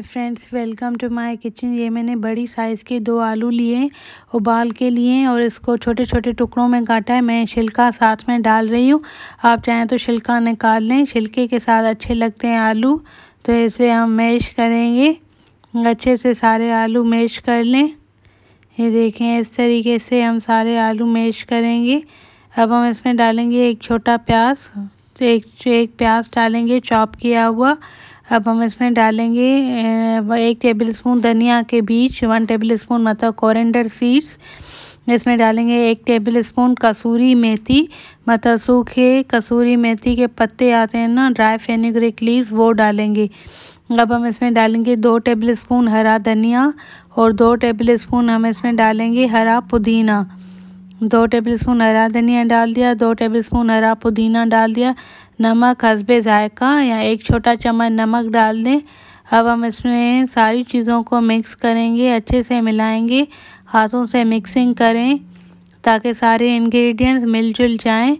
hi friends welcome to my kitchen ये मैंने बड़ी साइज़ के दो आलू लिए उबाल के लिए और इसको छोटे छोटे टुकड़ों में काटा है मैं छिलका साथ में डाल रही हूँ आप चाहें तो छिलका निकाल लें छिलके के साथ अच्छे लगते हैं आलू तो इसे हम मैश करेंगे अच्छे से सारे आलू मैश कर लें ये देखें इस तरीके से हम सारे आलू मैश करेंगे अब हम इसमें डालेंगे एक छोटा प्याज एक एक प्याज डालेंगे चॉप किया हुआ अब हम इसमें डालेंगे एक टेबल स्पून धनिया के बीज वन टेबल स्पून मतलब कोरेंडर सीड्स इसमें डालेंगे एक टेबल स्पून कसूरी मेथी मतलब सूखे कसूरी मेथी के पत्ते आते हैं ना ड्राई फेनिग्रिक लीव्स वो डालेंगे अब हम इसमें डालेंगे दो टेबल स्पून हरा धनिया और दो टेबल स्पून हम इसमें डालेंगे हरा पुदीना दो टेबलस्पून हरा धनिया डाल दिया दो टेबलस्पून हरा पुदीना डाल दिया नमक हसबे ज़ायका या एक छोटा चम्मच नमक डाल दें अब हम इसमें सारी चीज़ों को मिक्स करेंगे अच्छे से मिलाएंगे हाथों से मिक्सिंग करें ताकि सारे इंग्रेडिएंट्स मिलजुल जाएं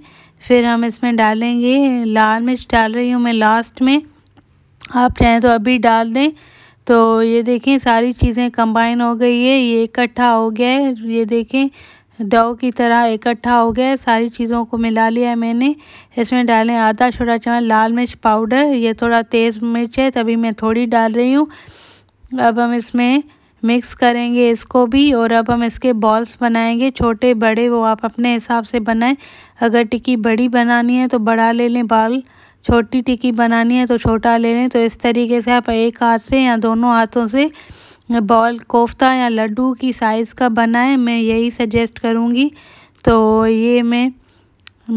फिर हम इसमें डालेंगे लाल मिर्च डाल रही हूँ मैं लास्ट में आप चाहें तो अभी डाल दें तो ये देखें सारी चीज़ें कंबाइन हो गई है ये इकट्ठा हो गया है ये देखें डव की तरह इकट्ठा हो गया है सारी चीज़ों को मिला लिया है मैंने इसमें डालें आधा छोटा चम्मच लाल मिर्च पाउडर ये थोड़ा तेज़ मिर्च है तभी मैं थोड़ी डाल रही हूँ अब हम इसमें मिक्स करेंगे इसको भी और अब हम इसके बॉल्स बनाएंगे छोटे बड़े वो आप अपने हिसाब से बनाएं अगर टिक्की बड़ी बनानी है तो बड़ा ले लें बाल छोटी टिक्की बनानी है तो छोटा ले लें तो इस तरीके से आप एक हाथ से या दोनों हाथों से बॉल कोफ्ता या लड्डू की साइज़ का बना है मैं यही सजेस्ट करूँगी तो ये मैं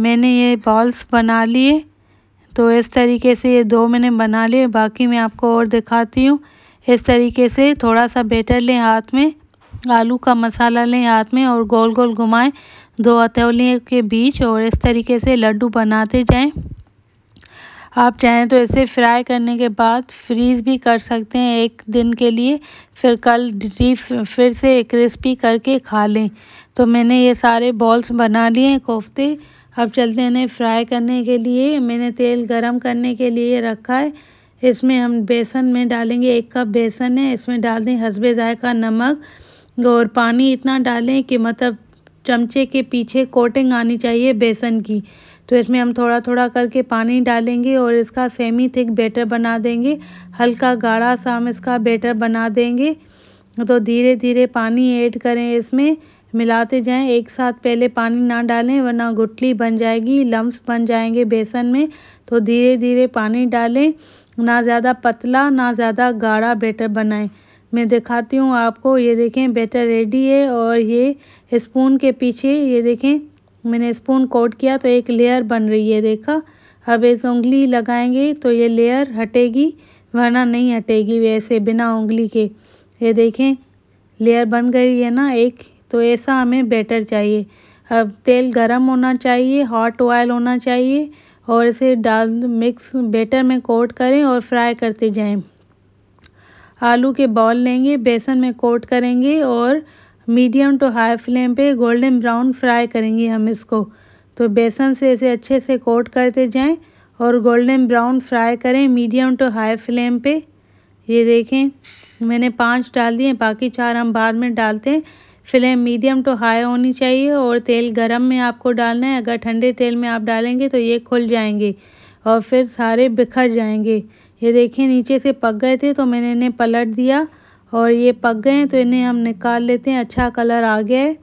मैंने ये बॉल्स बना लिए तो इस तरीके से ये दो मैंने बना लिए बाकी मैं आपको और दिखाती हूँ इस तरीके से थोड़ा सा बेटर लें हाथ में आलू का मसाला लें हाथ में और गोल गोल घुमाएं दो हथौलियों के बीच और इस तरीके से लड्डू बनाते जाएं आप चाहें तो इसे फ्राई करने के बाद फ्रीज़ भी कर सकते हैं एक दिन के लिए फिर कल डीप फिर से क्रिस्पी करके खा लें तो मैंने ये सारे बॉल्स बना लिए हैं कोफ्ते अब चलते हैं इन्हें फ्राई करने के लिए मैंने तेल गरम करने के लिए रखा है इसमें हम बेसन में डालेंगे एक कप बेसन है इसमें डाल दें हसबे ज़ायका नमक और पानी इतना डालें कि मतलब चमचे के पीछे कोटिंग आनी चाहिए बेसन की तो इसमें हम थोड़ा थोड़ा करके पानी डालेंगे और इसका सेमी थिक बेटर बना देंगे हल्का गाढ़ा सा हम इसका बेटर बना देंगे तो धीरे धीरे पानी ऐड करें इसमें मिलाते जाएं एक साथ पहले पानी ना डालें वरना गुटली बन जाएगी लम्स बन जाएंगे बेसन में तो धीरे धीरे पानी डालें ना ज़्यादा पतला ना ज़्यादा गाढ़ा बेटर बनाएं मैं दिखाती हूँ आपको ये देखें बेटर रेडी है और ये स्पून के पीछे ये देखें मैंने स्पून कोट किया तो एक लेयर बन रही है देखा अब इस उंगली लगाएंगे तो ये लेयर हटेगी वरना नहीं हटेगी वैसे बिना उंगली के ये देखें लेयर बन गई है ना एक तो ऐसा हमें बेटर चाहिए अब तेल गरम होना चाहिए हॉट ऑयल होना चाहिए और इसे डाल मिक्स बेटर में कोट करें और फ्राई करते जाएं आलू के बॉल लेंगे बेसन में कोट करेंगे और मीडियम टू हाई फ्लेम पे गोल्डन ब्राउन फ्राई करेंगे हम इसको तो बेसन से इसे अच्छे से कोट करते जाएं और गोल्डन ब्राउन फ्राई करें मीडियम टू हाई फ्लेम पे ये देखें मैंने पांच डाल दिए बाकी चार हम बाद में डालते हैं फ्लेम मीडियम टू हाई होनी चाहिए और तेल गरम में आपको डालना है अगर ठंडे तेल में आप डालेंगे तो ये खुल जाएंगे और फिर सारे बिखर जाएंगे ये देखिए नीचे से पक गए थे तो मैंने इन्हें पलट दिया और ये पक गए हैं तो इन्हें हम निकाल लेते हैं अच्छा कलर आ गया है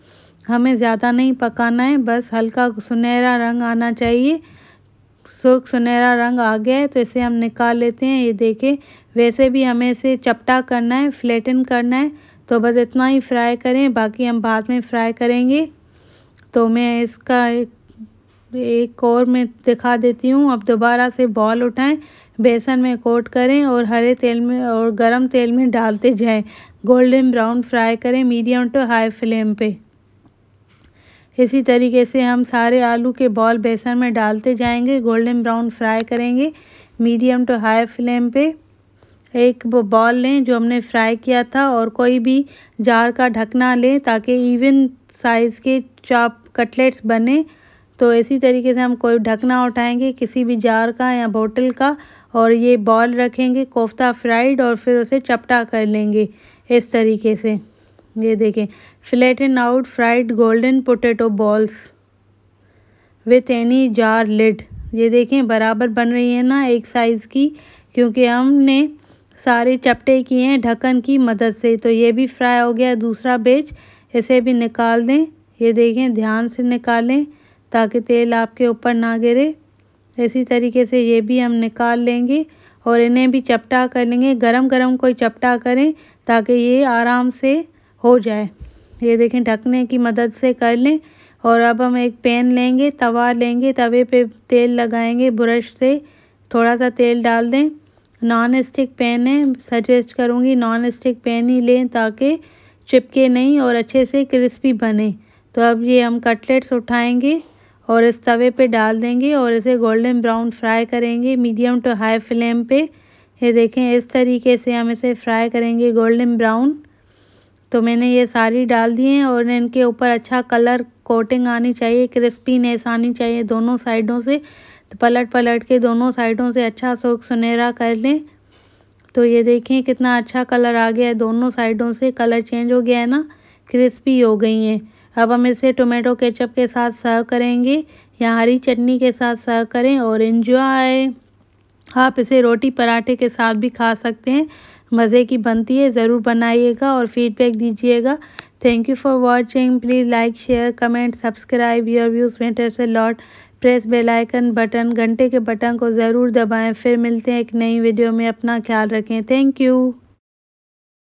हमें ज़्यादा नहीं पकाना है बस हल्का सुनहरा रंग आना चाहिए सुर्ख सुनहरा रंग आ गया है तो इसे हम निकाल लेते हैं ये देखें वैसे भी हमें इसे चपटा करना है फ्लेटन करना है तो बस इतना ही फ्राई करें बाकी हम बाद में फ्राई करेंगे तो मैं इसका एक एक और मैं दिखा देती हूँ अब दोबारा से बॉल उठाएं बेसन में कोट करें और हरे तेल में और गरम तेल में डालते जाएं गोल्डन ब्राउन फ्राई करें मीडियम टू हाई फ्लेम पे इसी तरीके से हम सारे आलू के बॉल बेसन में डालते जाएंगे गोल्डन ब्राउन फ्राई करेंगे मीडियम टू हाई फ्लेम पे एक बॉल लें जो हमने फ्राई किया था और कोई भी जार का ढकना लें ताकि इवन साइज़ के चॉप कटलेट्स बने तो इसी तरीके से हम कोई ढकना उठाएंगे किसी भी जार का या बोतल का और ये बॉल रखेंगे कोफ्ता फ्राइड और फिर उसे चपटा कर लेंगे इस तरीके से ये देखें and out fried golden potato balls with any jar lid ये देखें बराबर बन रही है ना एक साइज़ की क्योंकि हमने सारे चपटे किए हैं ढक्कन की मदद से तो ये भी फ्राई हो गया दूसरा बेच इसे भी निकाल दें ये देखें ध्यान से निकालें ताकि तेल आपके ऊपर ना गिरे इसी तरीके से ये भी हम निकाल लेंगे और इन्हें भी चपटा कर लेंगे गरम गरम कोई चपटा करें ताकि ये आराम से हो जाए ये देखें ढकने की मदद से कर लें और अब हम एक पैन लेंगे तवा लेंगे तवे पे तेल लगाएंगे ब्रश से थोड़ा सा तेल डाल दें नॉन स्टिक पैन है सजेस्ट करूँगी नॉन स्टिक पैन ही लें ताकि चिपके नहीं और अच्छे से क्रिस्पी बने तो अब ये हम कटलेट्स उठाएंगे और इस तवे पे डाल देंगे और इसे गोल्डन ब्राउन फ्राई करेंगे मीडियम टू हाई फ्लेम पे ये देखें इस तरीके से हम इसे फ्राई करेंगे गोल्डन ब्राउन तो मैंने ये सारी डाल दिए हैं और इनके ऊपर अच्छा कलर कोटिंग आनी चाहिए क्रिस्पीनेस आनी चाहिए दोनों साइडों से तो पलट पलट के दोनों साइडों से अच्छा सुर्ख सुनहरा कर लें तो ये देखें कितना अच्छा कलर आ गया है दोनों साइडों से कलर चेंज हो गया है ना क्रिस्पी हो गई हैं अब हम इसे टोमेटो केचप के साथ सर्व करेंगे या हरी चटनी के साथ सर्व करें और इन्जॉय आप इसे रोटी पराठे के साथ भी खा सकते हैं मज़े की बनती है ज़रूर बनाइएगा और फीडबैक दीजिएगा thank you for watching please like share comment subscribe your views matter से lot press bell icon button घंटे के बटन को ज़रूर दबाएं फिर मिलते हैं एक नई वीडियो में अपना ख्याल रखें थैंक यू